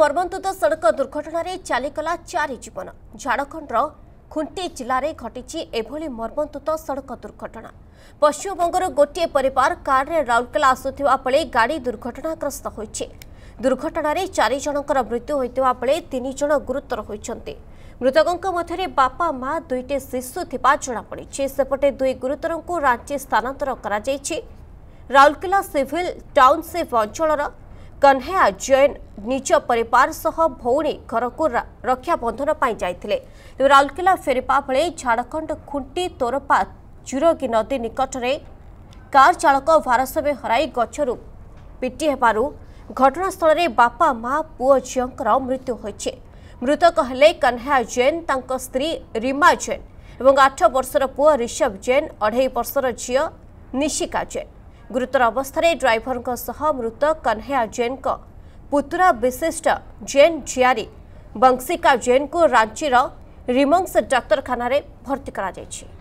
ମର୍ମନ୍ତୁଦ ସଡ଼କ ଦୁର୍ଘଟଣାରେ ଚାଲିଗଲା ଚାରି ଜୀବନ ଝାଡ଼ଖଣ୍ଡର ଖୁଣ୍ଟି ଜିଲ୍ଲାରେ ଘଟିଛି ଏଭଳି ମର୍ମନ୍ତୁଦ ସଡ଼କ ଦୁର୍ଘଟଣା ପଶ୍ଚିମବଙ୍ଗର ଗୋଟିଏ ପରିବାର କାର୍ରେ ରାଉରକେଲା ଆସୁଥିବା ବେଳେ ଗାଡ଼ି ଦୁର୍ଘଟଣାଗ୍ରସ୍ତ ହୋଇଛି ଦୁର୍ଘଟଣାରେ ଚାରି ଜଣଙ୍କର ମୃତ୍ୟୁ ହୋଇଥିବା ବେଳେ ତିନି ଜଣ ଗୁରୁତର ହୋଇଛନ୍ତି ମୃତକଙ୍କ ମଧ୍ୟରେ ବାପା ମା ଦୁଇଟି ଶିଶୁ ଥିବା ଜଣାପଡ଼ିଛି ସେପଟେ ଦୁଇ ଗୁରୁତରଙ୍କୁ ରାଞ୍ଚି ସ୍ଥାନାନ୍ତର କରାଯାଇଛି ରାଉରକେଲା ସିଭିଲ ଟାଉନସିପ୍ ଅଞ୍ଚଳର କହ୍ନେୟା ଜୈନ ନିଜ ପରିବାର ସହ ଭଉଣୀ ଘରକୁ ରକ୍ଷାବନ୍ଧନ ପାଇଁ ଯାଇଥିଲେ ତେବେ ରାଉରକେଲା ଫେରିବା ବେଳେ ଝାଡ଼ଖଣ୍ଡ ଖୁଣ୍ଟି ତୋରପା ଚୁରଗି ନଦୀ ନିକଟରେ କାର ଚାଳକ ଭାରସାମ୍ୟ ହରାଇ ଗଛରୁ ପିଟି ହେବାରୁ ଘଟଣାସ୍ଥଳରେ ବାପା ମା ପୁଅ ଝିଅଙ୍କର ମୃତ୍ୟୁ ହୋଇଛି ମୃତକ ହେଲେ କହ୍ନେୟା ଜୈନ ତାଙ୍କ ସ୍ତ୍ରୀ ରିମା ଜୈନ ଏବଂ ଆଠ ବର୍ଷର ପୁଅ ରିଷଭ ଜୈନ ଅଢ଼େଇ ବର୍ଷର ଝିଅ ନିଶିକା ଜୈନ गुरुतर अवस्था ड्राइवर मृत कन्हैया जेन पुतुरा विशिष्ट जैन झिरी वंशिका जैन को रांची रिमंगस डाक्तखाना भर्ती कर